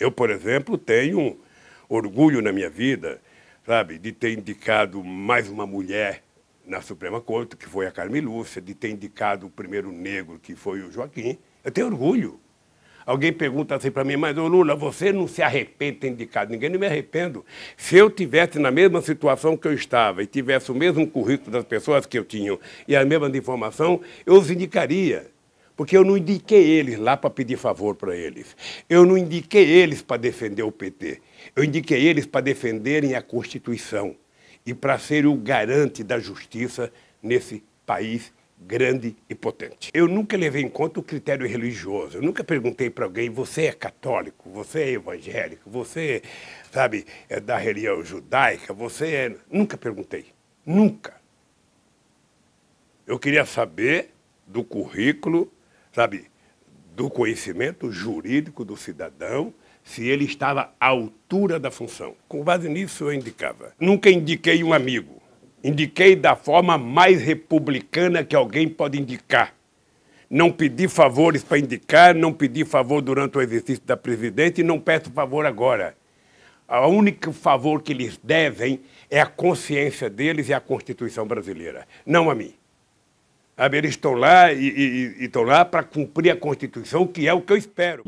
Eu, por exemplo, tenho orgulho na minha vida, sabe, de ter indicado mais uma mulher na Suprema Corte, que foi a Carmen Lúcia, de ter indicado o primeiro negro, que foi o Joaquim. Eu tenho orgulho. Alguém pergunta assim para mim, mas ô Lula, você não se arrepende de ter indicado ninguém? Não me arrependo. Se eu tivesse na mesma situação que eu estava e tivesse o mesmo currículo das pessoas que eu tinha e a mesma informação, eu os indicaria. Porque eu não indiquei eles lá para pedir favor para eles. Eu não indiquei eles para defender o PT. Eu indiquei eles para defenderem a Constituição e para serem o garante da justiça nesse país grande e potente. Eu nunca levei em conta o critério religioso. Eu nunca perguntei para alguém: você é católico? Você é evangélico? Você, sabe, é da religião judaica? Você é. Nunca perguntei. Nunca. Eu queria saber do currículo sabe, do conhecimento jurídico do cidadão, se ele estava à altura da função. Com base nisso, eu indicava. Nunca indiquei um amigo. Indiquei da forma mais republicana que alguém pode indicar. Não pedi favores para indicar, não pedi favor durante o exercício da presidência e não peço favor agora. O único favor que lhes devem é a consciência deles e a Constituição brasileira, não a mim. Sabe, eles estão lá e, e estão lá para cumprir a Constituição, que é o que eu espero.